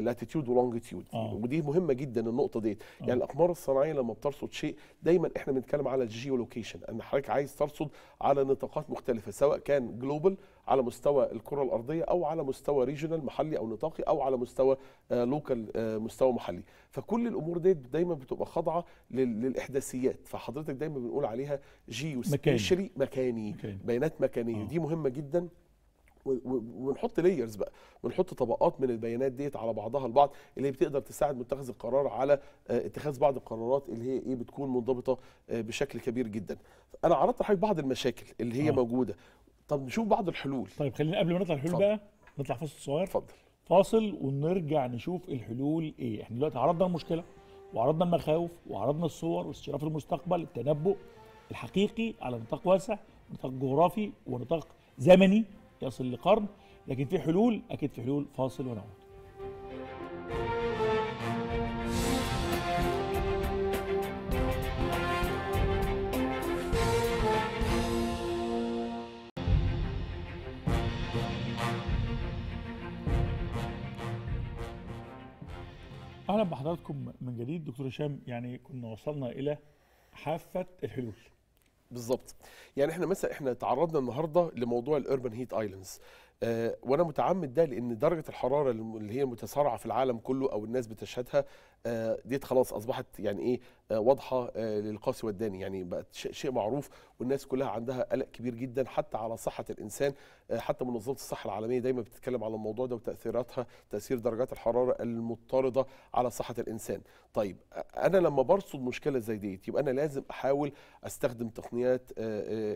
لاتيتيود آه، ولونجيتيود آه. ودي مهمه جدا النقطه ديت يعني يعني الاقمار الصناعيه لما بترصد شيء دايما احنا بنتكلم على الجيو لوكيشن ان حضرتك عايز ترصد على نطاقات مختلفه سواء كان جلوبال على مستوى الكره الارضيه او على مستوى ريجونال محلي او نطاقي او على مستوى لوكال آه، آه، مستوى محلي فكل الامور دي دايما بتبقى خاضعه للاحداثيات فحضرتك دايما بنقول عليها جيو سبيشالي مكاني, مكاني. بيانات مكانيه آه. دي مهمه جدا ونحط لايرز بقى بنحط طبقات من البيانات ديت على بعضها البعض اللي هي بتقدر تساعد متخذ القرار على اتخاذ بعض القرارات اللي هي ايه بتكون منضبطه بشكل كبير جدا انا عرضت لحضرتك بعض المشاكل اللي هي أوه. موجوده طب نشوف بعض الحلول طيب خلينا قبل ما نطلع الحلول فضل. بقى نطلع فاصل صغير اتفضل فاصل ونرجع نشوف الحلول ايه احنا دلوقتي عرضنا المشكله وعرضنا المخاوف وعرضنا الصور واستشراف المستقبل التنبؤ الحقيقي على نطاق واسع ونطاق جغرافي ونطاق زمني يصل لقرن لكن في حلول اكيد في حلول فاصل ونعود اهلا بحضراتكم من جديد دكتور هشام يعني كنا وصلنا الى حافه الحلول بالظبط يعني احنا مثلا احنا تعرضنا النهارده لموضوع الاوربن هيت ايلاندز وانا متعمد ده لان درجه الحراره اللي هي متسارعه في العالم كله او الناس بتشهدها آه، ديت خلاص اصبحت يعني ايه آه، واضحه آه، للقاسي والداني يعني بقت شيء معروف والناس كلها عندها قلق كبير جدا حتى على صحه الانسان حتى منظمه الصحه العالميه دايما بتتكلم على الموضوع ده وتاثيراتها تاثير درجات الحراره المضطرده على صحه الانسان طيب انا لما برصد مشكله زي ديت يبقى انا لازم احاول استخدم تقنيات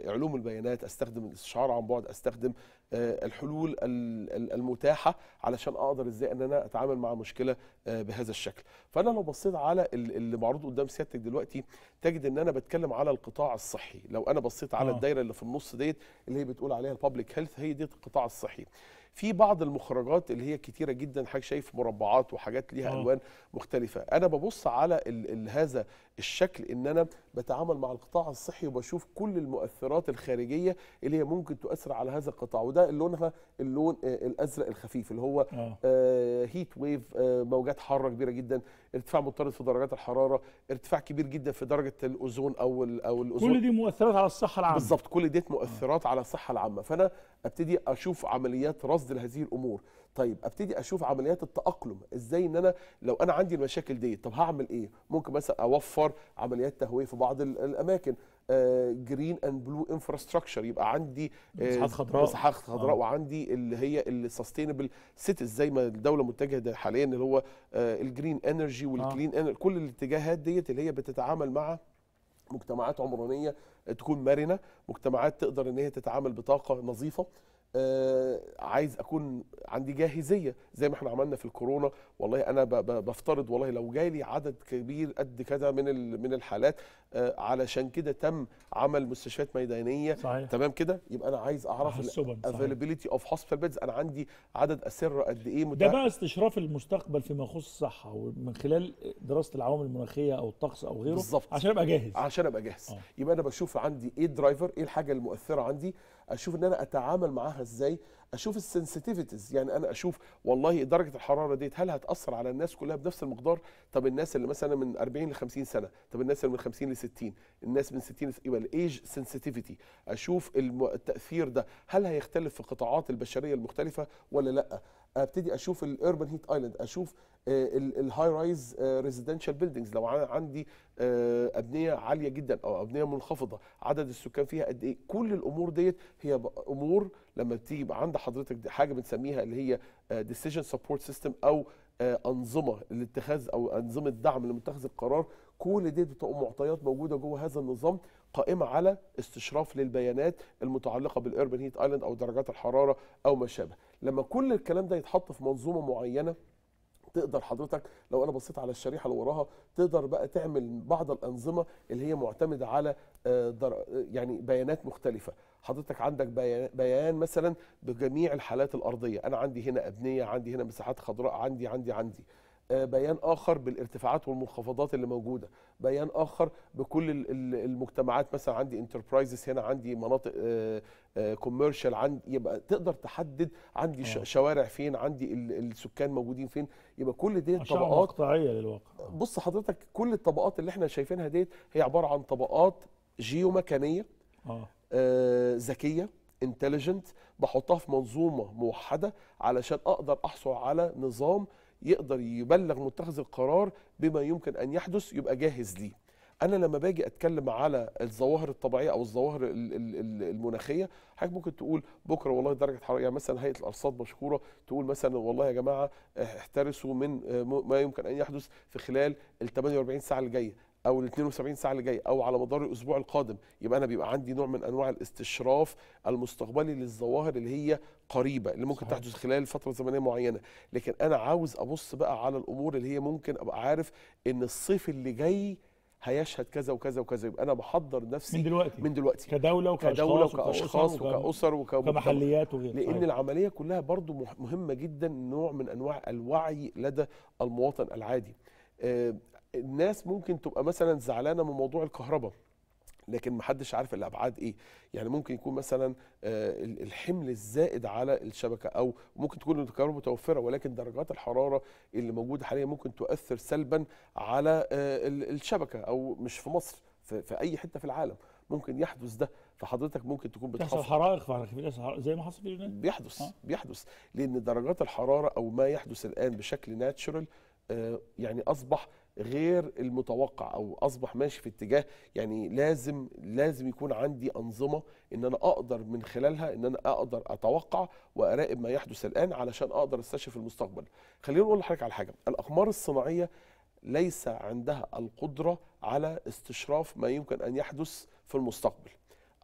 علوم البيانات استخدم الاستشعار عن بعد استخدم آه، الحلول المتاحه علشان اقدر ازاي ان انا اتعامل مع مشكله آه، بهذا الشكل فانا لو بصيت على اللي معروض قدام سيادتك دلوقتي تجد ان انا بتكلم على القطاع الصحي لو انا بصيت على آه. الدايره اللي في النص ديت اللي هي بتقول عليها البابليك هيلث هي دي القطاع الصحي في بعض المخرجات اللي هي كتيره جدا حضرتك شايف مربعات وحاجات ليها أوه. الوان مختلفه انا ببص على الـ الـ هذا الشكل ان انا بتعامل مع القطاع الصحي وبشوف كل المؤثرات الخارجيه اللي هي ممكن تؤثر على هذا القطاع وده لونها اللون آه، الازرق الخفيف اللي هو آه هيت آه، ويف آه موجات حاره كبيره جدا ارتفاع مضطرد في درجات الحراره ارتفاع كبير جدا في درجه الاوزون او او الاوزون كل دي مؤثرات على الصحه العامه بالظبط كل دي آه. مؤثرات على الصحه العامه فانا ابتدي اشوف عمليات رصد لهذه الامور طيب ابتدي اشوف عمليات التاقلم ازاي ان انا لو انا عندي المشاكل دي طب هعمل ايه ممكن مثلا اوفر عمليات تهويه في بعض الاماكن جرين اند بلو انفراستراكشر يبقى عندي آه، مساحات خضراء مساحات خضراء آه. وعندي اللي هي السستينبل سيتيز زي ما الدوله متجهه حاليا اللي هو الجرين انرجي والكلين آه. آه. كل الاتجاهات ديت اللي هي بتتعامل مع مجتمعات عمرانيه تكون مرنه مجتمعات تقدر ان هي تتعامل بطاقه نظيفه آه عايز اكون عندي جاهزيه زي ما احنا عملنا في الكورونا والله انا بفترض والله لو جالي عدد كبير قد كذا من من الحالات آه علشان كده تم عمل مستشفيات ميدانيه صحيح. تمام كده يبقى انا عايز اعرف الافيلابيلتي اوف هوسبيتال بيدز انا عندي عدد اسره قد ايه متع... ده بقى استشراف المستقبل فيما يخص الصحه ومن خلال دراسه العوامل المناخيه او الطقس او غيره بالزبط. عشان ابقى جاهز عشان ابقى جاهز آه. يبقى انا بشوف عندي ايه الدرايفر ايه الحاجه المؤثره عندي اشوف ان انا اتعامل معاها ازاي اشوف السنسيتيفيتيز يعني انا اشوف والله درجه الحراره ديت هل هتاثر على الناس كلها بنفس المقدار طب الناس اللي مثلا من 40 ل 50 سنه طب الناس اللي من 50 ل 60 الناس من 60 يبقى الايج سنسيتيفيتي اشوف التاثير ده هل هيختلف في قطاعات البشريه المختلفه ولا لا ابتدي اشوف الاربن هيت ايلاند اشوف الهاي رايز ريزيدنشال بيلدينجز لو عندي آه، ابنيه عاليه جدا او ابنيه منخفضه عدد السكان فيها قد ايه كل الامور ديت هي امور لما بتيجي عند حضرتك حاجه بنسميها اللي هي ديسيجن سبورت سيستم او آه، انظمه الاتخاذ او انظمه دعم لمتخذ القرار كل دي بتبقى معطيات موجوده جوه هذا النظام قائمه على استشراف للبيانات المتعلقه بالاربن هيت ايلاند او درجات الحراره او ما شابه لما كل الكلام ده يتحط في منظومه معينه تقدر حضرتك لو انا بصيت على الشريحه اللي وراها تقدر بقى تعمل بعض الانظمه اللي هي معتمده على آه، يعني بيانات مختلفه حضرتك عندك بيان مثلا بجميع الحالات الارضيه انا عندي هنا ابنيه عندي هنا مساحات خضراء عندي عندي عندي آه، بيان اخر بالارتفاعات والمنخفضات اللي موجوده بيان اخر بكل المجتمعات مثلا عندي انتربرايزز هنا عندي مناطق كوميرشال آه، آه، عندي يبقى تقدر تحدد عندي أوه. شوارع فين عندي السكان موجودين فين يبقى كل دي طبقات مقطعيه للواقع بص حضرتك كل الطبقات اللي احنا شايفينها ديت هي عباره عن طبقات جيومكانيه ذكيه انتليجنت بحطها في منظومه موحده علشان اقدر احصل على نظام يقدر يبلغ متخذ القرار بما يمكن ان يحدث يبقى جاهز ليه انا لما باجي اتكلم على الظواهر الطبيعيه او الظواهر المناخيه حضرتك ممكن تقول بكره والله درجه حراره يعني مثلا هيئه الارصاد مشكوره تقول مثلا والله يا جماعه احترسوا من آه، ما يمكن ان يحدث في خلال ال 48 ساعه اللي جايه او ال 72 ساعه اللي جايه او على مدار الاسبوع القادم يبقى انا بيبقى عندي نوع من انواع الاستشراف المستقبلي للظواهر اللي هي قريبه اللي ممكن صحيح. تحدث خلال فتره زمنيه معينه لكن انا عاوز ابص بقى على الامور اللي هي ممكن ابقى عارف ان الصيف اللي جاي هيشهد كذا وكذا وكذا يبقى انا بحضر نفسي من دلوقتي من دلوقتي كدوله وكأشخاص كدوله وكاشخاص وكاسر وكمحليات وغيره لان صحيح. العمليه كلها برضو مهمه جدا نوع من انواع الوعي لدى المواطن العادي آه، الناس ممكن تبقى مثلا زعلانه من موضوع الكهرباء لكن محدش عارف الابعاد ايه يعني ممكن يكون مثلا آه، الحمل الزائد على الشبكه او ممكن تكون الكهرباء متوفره ولكن درجات الحراره اللي موجوده حاليا ممكن تؤثر سلبا على آه، الشبكه او مش في مصر في اي حته في العالم ممكن يحدث ده فحضرتك ممكن تكون بتحصل حرائق زي ما حصل في اليونان بيحدث آه. بيحدث لان درجات الحراره او ما يحدث الان بشكل ناتشرال آه، يعني اصبح غير المتوقع او اصبح ماشي في اتجاه يعني لازم لازم يكون عندي انظمه ان انا اقدر من خلالها ان انا اقدر اتوقع واراقب ما يحدث الان علشان اقدر استشف المستقبل. خلينا نقول لحضرتك على حاجه، الاقمار الصناعيه ليس عندها القدره على استشراف ما يمكن ان يحدث في المستقبل.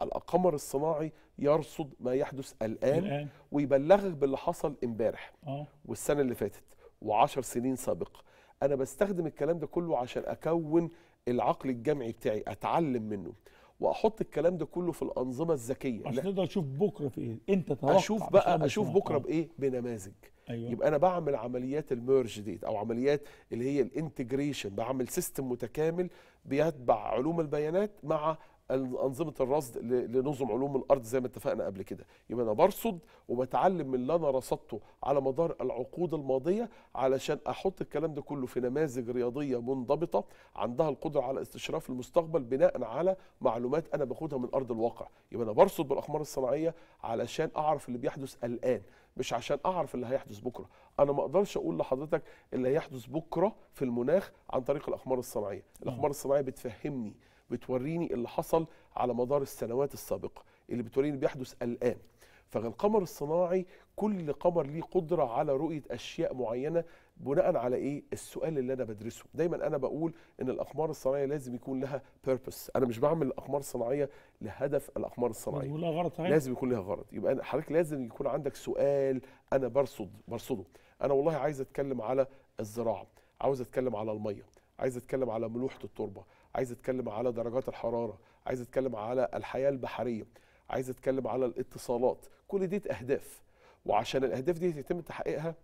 القمر الصناعي يرصد ما يحدث الان, الآن. ويبلغك باللي حصل امبارح آه. والسنه اللي فاتت. وعشر سنين سابقة أنا بستخدم الكلام ده كله عشان أكون العقل الجمعي بتاعي أتعلم منه وأحط الكلام ده كله في الأنظمة الذكية عشان تقدر تشوف بكرة في إيه أنت توقع أشوف بقى أشوف بكرة بإيه بنماذج أيوة. يبقى أنا بعمل عمليات الميرج ديت أو عمليات اللي هي الانتجريشن بعمل سيستم متكامل بيتبع علوم البيانات مع انظمه الرصد لنظم علوم الارض زي ما اتفقنا قبل كده يبقى انا برصد وبتعلم من اللي انا رصدته على مدار العقود الماضيه علشان احط الكلام ده كله في نماذج رياضيه منضبطه عندها القدره على استشراف المستقبل بناء على معلومات انا باخدها من ارض الواقع يبقى انا برصد بالاقمار الصناعيه علشان اعرف اللي بيحدث الان مش عشان اعرف اللي هيحدث بكره انا ما اقدرش اقول لحضرتك اللي هيحدث بكره في المناخ عن طريق الاقمار الصناعيه الاقمار الصناعيه بتفهمني بتوريني اللي حصل على مدار السنوات السابقه اللي بتوريني بيحدث الان فالقمر الصناعي كل قمر ليه قدره على رؤيه اشياء معينه بناء على ايه السؤال اللي انا بدرسه دايما انا بقول ان الاقمار الصناعيه لازم يكون لها بيربس انا مش بعمل الاقمار الصناعيه لهدف الاقمار الصناعيه لها غرض طيب. لازم يكون لها غرض يبقى حضرتك لازم يكون عندك سؤال انا برصد برصده انا والله عايز اتكلم على الزراعه عاوز اتكلم على الميه عايز اتكلم على ملوحه التربه عايز اتكلم على درجات الحراره عايز اتكلم على الحياه البحريه عايز اتكلم على الاتصالات كل دي اهداف وعشان الاهداف دي يتم تحقيقها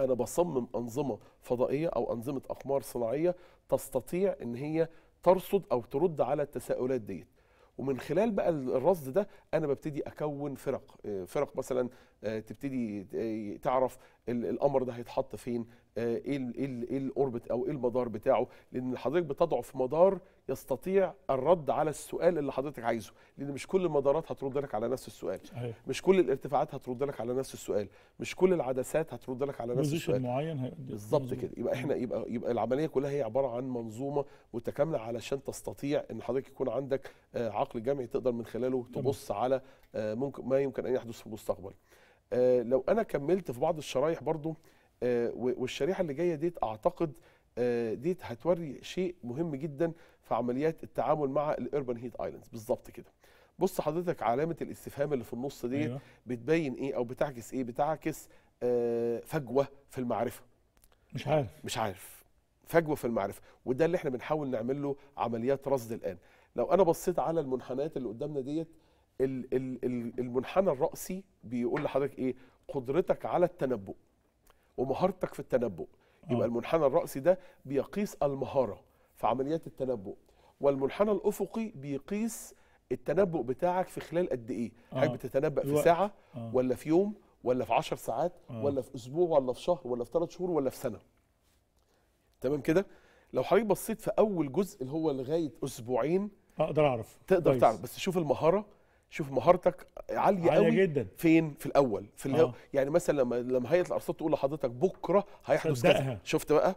انا بصمم انظمه فضائيه او انظمه اقمار صناعيه تستطيع ان هي ترصد او ترد على التساؤلات ديت ومن خلال بقى الرصد ده انا ببتدي اكون فرق آه، فرق مثلا آه، تبتدي تعرف القمر ده هيتحط فين آه، ايه إيه, ايه الاوربت او ايه المدار بتاعه لان حضرتك بتضعف مدار يستطيع الرد على السؤال اللي حضرتك عايزه لان مش كل المدارات هترد لك على نفس السؤال صحيح. مش كل الارتفاعات هترد لك على نفس السؤال مش كل العدسات هترد لك على نفس السؤال معين بالظبط كده يبقى احنا يبقى يبقى العمليه كلها هي عباره عن منظومه متكامله علشان تستطيع ان حضرتك يكون عندك آه، عقل جمعي تقدر من خلاله تبص على آه، ممكن ما يمكن ان يحدث في المستقبل آه، لو انا كملت في بعض الشرايح برضو والشريحه اللي جايه ديت اعتقد آه، دي هتوري شيء مهم جدا في عمليات التعامل مع الاربن هيت ايلاندز بالظبط كده بص حضرتك علامه الاستفهام اللي في النص ديت أيوة. بتبين ايه او بتعكس ايه بتعكس آه، فجوه في المعرفه مش عارف مش عارف فجوه في المعرفه وده اللي احنا بنحاول نعمل له عمليات رصد الان لو انا بصيت على المنحنيات اللي قدامنا ديت المنحنى الرأسي بيقول لحضرتك ايه قدرتك على التنبؤ ومهارتك في التنبؤ يبقى آه. المنحنى الرأسي ده بيقيس المهارة في عمليات التنبؤ والمنحنى الأفقي بيقيس التنبؤ بتاعك في خلال قد إيه آه. حضرتك بتتنبأ في ساعة آه. ولا في يوم ولا في 10 ساعات ولا في أسبوع ولا في شهر ولا في ثلاث شهور ولا في سنة تمام كده لو حضرتك بصيت في أول جزء اللي هو لغاية أسبوعين اقدر اعرف تقدر كويس. تعرف بس شوف المهاره شوف مهارتك عاليه قوي جدا فين في الاول في اللي آه. يعني مثلا لما لما هيئه الارصاد تقول لحضرتك بكره هيحدث كذا شفت بقى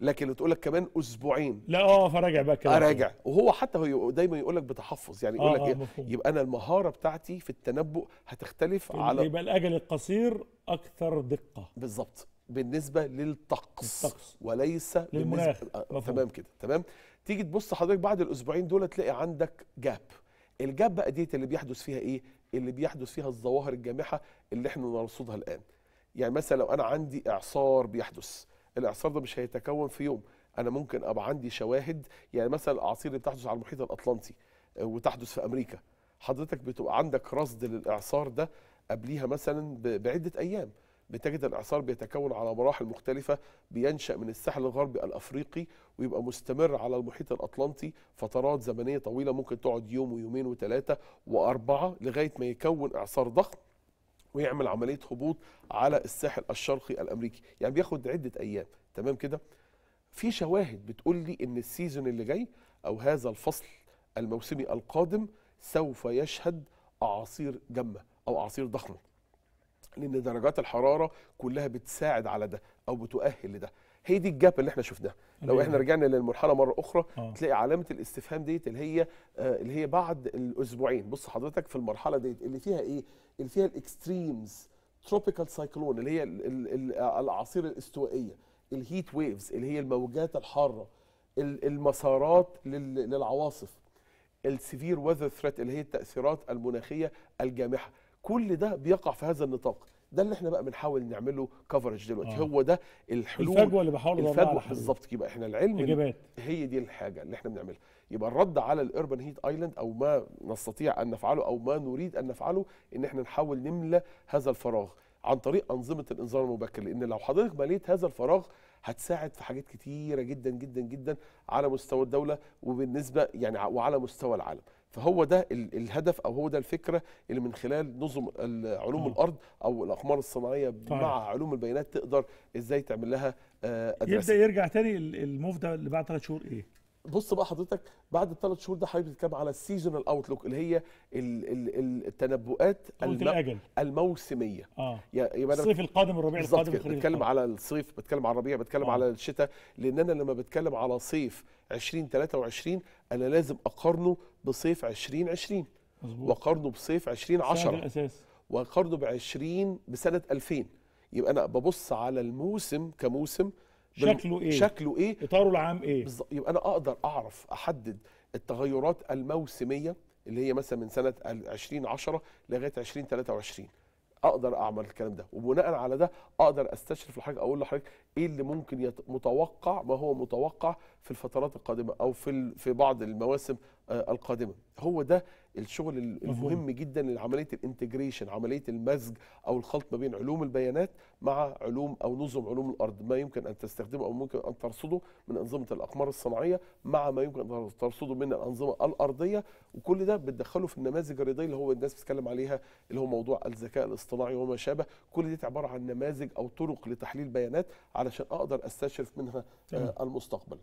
لكن تقول لك كمان اسبوعين لا اه فراجع بقى كده اراجع وهو حتى هو دايما يقول لك بتحفظ يعني يقول آه، لك إيه؟ آه آه يبقى انا المهاره بتاعتي في التنبؤ هتختلف على يبقى الاجل القصير اكثر دقه بالظبط بالنسبه للطقس الطقس. وليس للمناخ آه، تمام كده تمام تيجي تبص حضرتك بعد الاسبوعين دول تلاقي عندك جاب الجاب بقى ديت اللي بيحدث فيها ايه اللي بيحدث فيها الظواهر الجامحه اللي احنا نرصدها الان يعني مثلا لو انا عندي اعصار بيحدث الاعصار ده مش هيتكون في يوم انا ممكن ابقى عندي شواهد يعني مثلا الاعاصير اللي بتحدث على المحيط الاطلنطي آه، وتحدث في امريكا حضرتك بتبقى عندك رصد للاعصار ده قبليها مثلا بعده ايام بتجد الاعصار بيتكون على مراحل مختلفه بينشا من الساحل الغربي الافريقي ويبقى مستمر على المحيط الاطلنطي فترات زمنيه طويله ممكن تقعد يوم ويومين وثلاثه واربعه لغايه ما يكون اعصار ضخم ويعمل عمليه هبوط على الساحل الشرقي الامريكي يعني بياخد عده ايام تمام كده في شواهد بتقول لي ان السيزون اللي جاي او هذا الفصل الموسمي القادم سوف يشهد اعاصير جمه او اعاصير ضخمه لان درجات الحراره كلها بتساعد على ده او بتؤهل لده هي دي الجاب اللي احنا شفناها لو احنا رجعنا للمرحله مره اخرى آه. تلاقي علامه الاستفهام ديت اللي هي آه اللي هي بعد الاسبوعين بص حضرتك في المرحله ديت اللي فيها ايه اللي فيها الاكستريمز تروبيكال سايكلون اللي هي الاعاصير الاستوائيه الهيت ويفز اللي هي الموجات الحاره المسارات للعواصف السيفير ويذر ثريت اللي هي التاثيرات المناخيه الجامحه كل ده بيقع في هذا النطاق ده اللي احنا بقى بنحاول نعمله كفرج دلوقتي آه. هو ده الحلول الفجوه اللي بحاول ادور الفجوه بالظبط يبقى احنا العلم إجابات. هي دي الحاجه اللي احنا بنعملها يبقى الرد على الاربن هيت ايلاند او ما نستطيع ان نفعله او ما نريد ان نفعله ان احنا نحاول نملى هذا الفراغ عن طريق انظمه الانذار المبكر لان لو حضرتك مليت هذا الفراغ هتساعد في حاجات كتيره جدا جدا جدا على مستوى الدوله وبالنسبه يعني وعلى مستوى العالم فهو ده الهدف او هو ده الفكره اللي من خلال نظم علوم أوه. الارض او الاقمار الصناعيه طيب. مع علوم البيانات تقدر ازاي تعمل لها آه، أدرسة. يبدا يرجع تاني الموف ده اللي بعد ثلاث شهور ايه؟ بص بقى حضرتك بعد الثلاث شهور ده حضرتك بتتكلم على السيزونال اوتلوك اللي هي الـ الـ التنبؤات الم... الموسميه اه يبقى الصيف القادم الربيع القادم كده. بتكلم على الصيف بتكلم على الربيع بتكلم آه. على الشتاء لان انا لما بتكلم على صيف 2023 انا لازم اقارنه بصيف 2020 مظبوط واقارنه بصيف 2010 الاساس واقارنه ب 20 بسنه 2000 يبقى انا ببص على الموسم كموسم شكله ايه شكله ايه اطاره العام ايه بالظبط يبقى انا اقدر اعرف احدد التغيرات الموسميه اللي هي مثلا من سنه 2010 لغايه 2023 اقدر اعمل الكلام ده وبناء على ده اقدر استشرف لحضرتك اقول لحضرتك ايه اللي ممكن يت... متوقع ما هو متوقع في الفترات القادمه او في ال... في بعض المواسم آه، القادمه هو ده الشغل المهم جدا لعمليه الانتجريشن عمليه المزج او الخلط ما بين علوم البيانات مع علوم او نظم علوم الارض ما يمكن ان تستخدمه او ممكن ان ترصده من انظمه الاقمار الصناعيه مع ما يمكن ان ترصده من الانظمه الارضيه وكل ده بتدخله في النماذج الرياضيه اللي هو الناس بتتكلم عليها اللي هو موضوع الذكاء الاصطناعي وما شابه كل دي عباره عن نماذج او طرق لتحليل بيانات علشان اقدر استشرف منها آه، المستقبل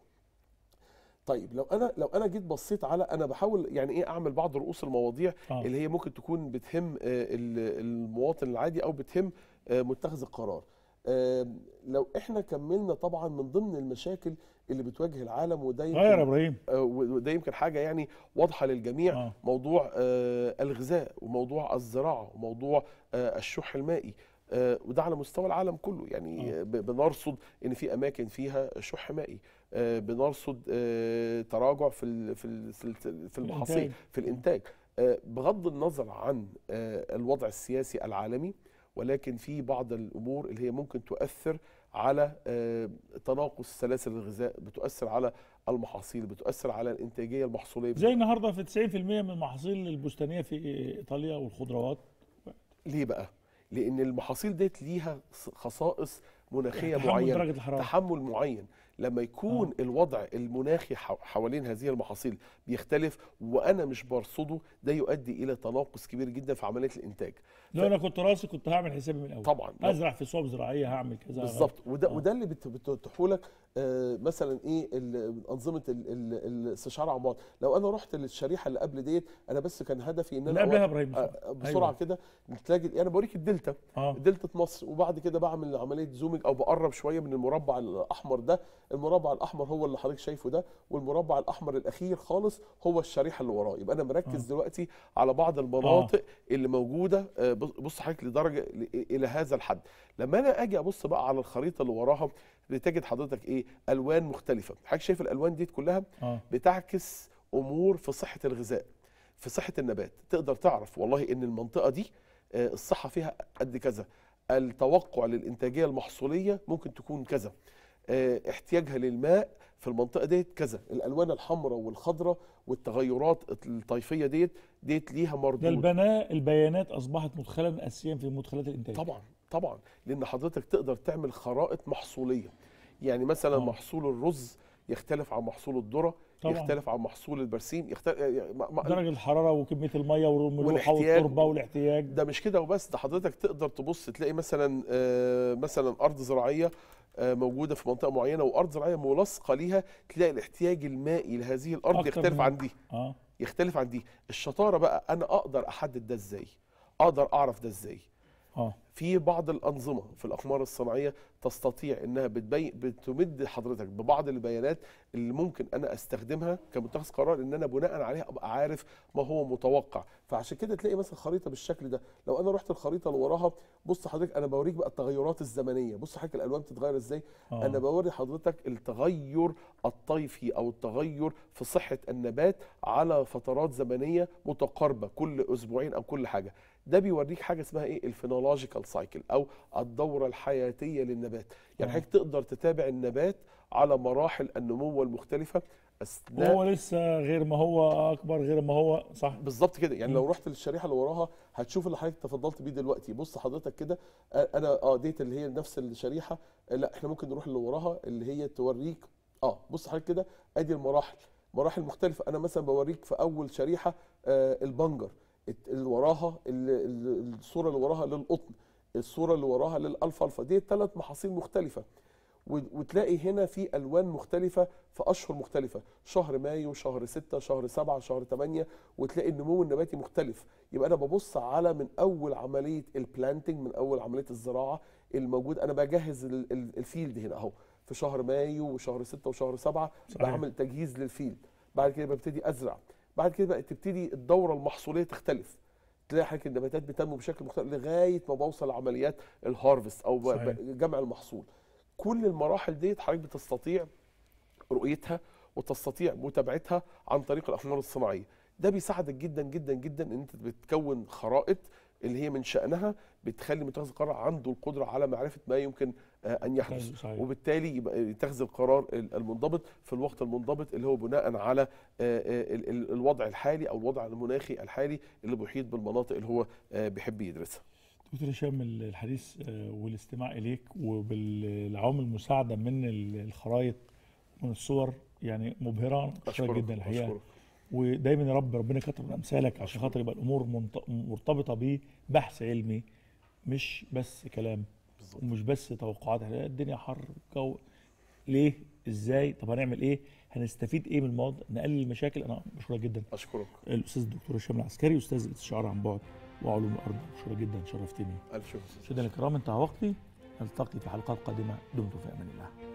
طيب لو انا لو انا جيت بصيت على انا بحاول يعني ايه اعمل بعض رؤوس المواضيع آه. اللي هي ممكن تكون بتهم آه، المواطن العادي او بتهم آه، متخذ القرار لو احنا كملنا طبعا من ضمن المشاكل اللي بتواجه العالم وده يمكن آه يا ابراهيم وده يمكن حاجه يعني واضحه للجميع آه. موضوع الغذاء وموضوع الزراعه وموضوع الشح المائي وده على مستوى العالم كله يعني آه. بنرصد ان في اماكن فيها شح مائي آه، بنرصد آه، تراجع في في في المحاصيل في الانتاج آه، بغض النظر عن الوضع السياسي العالمي ولكن في بعض الامور اللي هي ممكن تؤثر على تناقص سلاسل الغذاء بتؤثر على المحاصيل بتؤثر على الانتاجيه المحصوليه زي النهارده في 90% من المحاصيل البستانيه في ايطاليا والخضروات ليه بقى لان المحاصيل ديت ليها خصائص مناخيه تحمل معينه درجة الحرارة. تحمل معين لما يكون أوه. الوضع المناخي حوالين هذه المحاصيل بيختلف وانا مش برصده ده يؤدي الى تناقص كبير جدا في عمليه الانتاج لو ف... انا كنت راسي كنت هعمل حسابي من الاول طبعا ازرع في صوب زراعيه هعمل كذا بالظبط وده أوه. وده اللي بتطرحه لك آه مثلا ايه انظمه الاستشعار عمار لو انا رحت للشريحه اللي قبل ديت انا بس كان هدفي ان انا قبلها ابراهيم بسرعه, آه، بسرعة أيوة. كده تلاقي انا يعني بوريك الدلتا آه. دلتا مصر وبعد كده بعمل عمليه زومنج او بقرب شويه من المربع الاحمر ده المربع الاحمر هو اللي حضرتك شايفه ده والمربع الاحمر الاخير خالص هو الشريحه اللي وراه يبقى انا مركز آه. دلوقتي على بعض المناطق آه. اللي موجوده آه، بص حضرتك لدرجه الى هذا الحد لما انا اجي ابص بقى على الخريطه اللي وراها بتجد حضرتك ايه الوان مختلفه حضرتك شايف الالوان دي كلها آه. بتعكس امور في صحه الغذاء في صحه النبات تقدر تعرف والله ان المنطقه دي آه، الصحه فيها قد كذا التوقع للانتاجيه المحصوليه ممكن تكون كذا آه، احتياجها للماء في المنطقه ديت كذا الالوان الحمراء والخضراء والتغيرات الطيفيه ديت ديت ليها مردود البناء البيانات اصبحت مدخلا اساسيا في مدخلات الانتاج طبعا طبعا لان حضرتك تقدر تعمل خرائط محصوليه يعني مثلا آه. محصول الرز يختلف عن محصول الذره طبعا. يختلف عن محصول البرسيم يختلف يعني درجه الحراره وكميه الميه والملوحه والتربه والاحتياج ده مش كده وبس ده حضرتك تقدر تبص تلاقي مثلا آه مثلا ارض زراعيه آه، موجوده في منطقه معينه وارض زراعيه ملاصقه ليها تلاقي الاحتياج المائي لهذه الارض يختلف عن دي آه. يختلف عن دي الشطاره بقى انا اقدر احدد ده ازاي اقدر اعرف ده ازاي اه في بعض الانظمه في الاقمار الصناعيه تستطيع انها بتبي... بتمد حضرتك ببعض البيانات اللي ممكن انا استخدمها كمتخذ قرار ان انا بناء عليها ابقى عارف ما هو متوقع فعشان كده تلاقي مثلا خريطه بالشكل ده لو انا رحت الخريطه اللي وراها بص حضرتك انا بوريك بقى التغيرات الزمنيه بص حضرتك الالوان بتتغير ازاي آه. انا بوري حضرتك التغير الطيفي او التغير في صحه النبات على فترات زمنيه متقاربه كل اسبوعين او كل حاجه ده بيوريك حاجه اسمها ايه الفينولوجيكال سايكل او الدوره الحياتيه للنبات يعني حضرتك تقدر تتابع النبات على مراحل النمو المختلفه اثناء وهو لسه غير ما هو اكبر غير ما هو صح بالظبط كده يعني لو رحت للشريحه اللي وراها هتشوف اللي حضرتك تفضلت بيه دلوقتي بص حضرتك كده انا اه ديت اللي هي نفس الشريحه لا احنا ممكن نروح اللي وراها اللي هي توريك اه بص حضرتك كده ادي المراحل مراحل مختلفه انا مثلا بوريك في اول شريحه آه البنجر اللي وراها الصوره اللي وراها للقطن الصوره اللي وراها للالفالفا دي ثلاث محاصيل مختلفه وتلاقي هنا في الوان مختلفه في اشهر مختلفه شهر مايو شهر 6 شهر 7 شهر 8 وتلاقي النمو النباتي مختلف يبقى انا ببص على من اول عمليه البلانتنج من اول عمليه الزراعه الموجود انا بجهز الفيلد هنا اهو في شهر مايو وشهر 6 وشهر 7 بعمل تجهيز للفيلد بعد كده ببتدي ازرع بعد كده بقى تبتدي الدوره المحصوليه تختلف تلاقي حضرتك النباتات بتنمو بشكل مختلف لغايه ما بوصل لعمليات الهارفست او صحيح. جمع المحصول كل المراحل ديت حضرتك بتستطيع رؤيتها وتستطيع متابعتها عن طريق الاقمار الصناعيه ده بيساعدك جدا جدا جدا ان انت بتكون خرائط اللي هي من شانها بتخلي متخذ القرار عنده القدره على معرفه ما يمكن آه، ان يحدث وبالتالي يتخذ القرار المنضبط في الوقت المنضبط اللي هو بناء على آه، آه، الوضع الحالي او الوضع المناخي الحالي اللي بيحيط بالمناطق اللي هو بيحب يدرسها دكتور هشام الحديث والاستماع اليك وبالعوامل المساعده من الخرائط من الصور يعني مبهره أشكرك جدا الحقيقه أشكرك. ودايما يا رب ربنا كتب من امثالك عشان خاطر يبقى الامور مرتبطه ببحث علمي مش بس كلام بالظبط ومش بس توقعات احنا يعني الدنيا حر جو ليه ازاي طب هنعمل ايه هنستفيد ايه من الموضوع نقلل المشاكل انا مشكور جدا اشكرك الاستاذ الدكتور هشام العسكري استاذ الاستشاره عن بعد وعلوم الارض مشكور جدا شرفتني الف شكر مشاهدينا الكرام انتهى وقتي نلتقي في حلقات قادمه دمتم في امان الله